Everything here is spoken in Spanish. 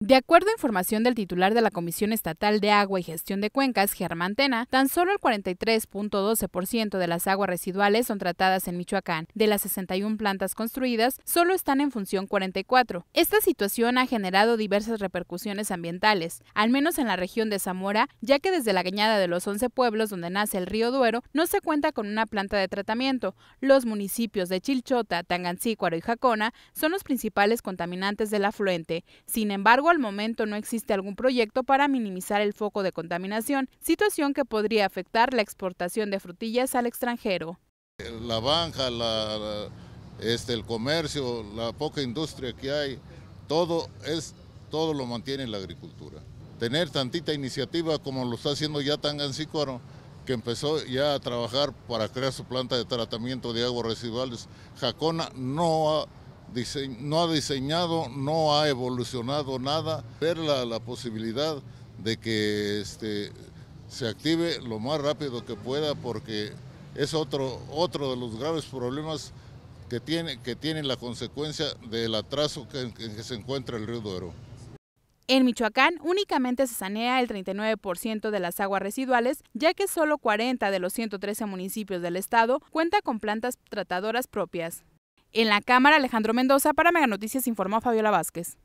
De acuerdo a información del titular de la Comisión Estatal de Agua y Gestión de Cuencas, Germán Tena, tan solo el 43.12% de las aguas residuales son tratadas en Michoacán. De las 61 plantas construidas, solo están en función 44. Esta situación ha generado diversas repercusiones ambientales, al menos en la región de Zamora, ya que desde la cañada de los 11 pueblos donde nace el río Duero no se cuenta con una planta de tratamiento. Los municipios de Chilchota, Tangancícuaro y Jacona son los principales contaminantes del afluente. Sin embargo, al momento no existe algún proyecto para minimizar el foco de contaminación, situación que podría afectar la exportación de frutillas al extranjero. La banja, este, el comercio, la poca industria que hay, todo, es, todo lo mantiene la agricultura. Tener tantita iniciativa como lo está haciendo ya Tangancícuaro, que empezó ya a trabajar para crear su planta de tratamiento de aguas residuales, Jacona no ha no ha diseñado, no ha evolucionado nada, ver la, posibilidad de que este, se active lo más rápido que pueda porque es otro, otro de los graves problemas que tiene, que la consecuencia del atraso que, en que se encuentra el río Duero. En Michoacán únicamente se sanea el 39% de las aguas residuales, ya que solo 40 de los 113 municipios del estado cuenta con plantas tratadoras propias. En la cámara, Alejandro Mendoza. Para Mega Noticias informó Fabiola Vázquez.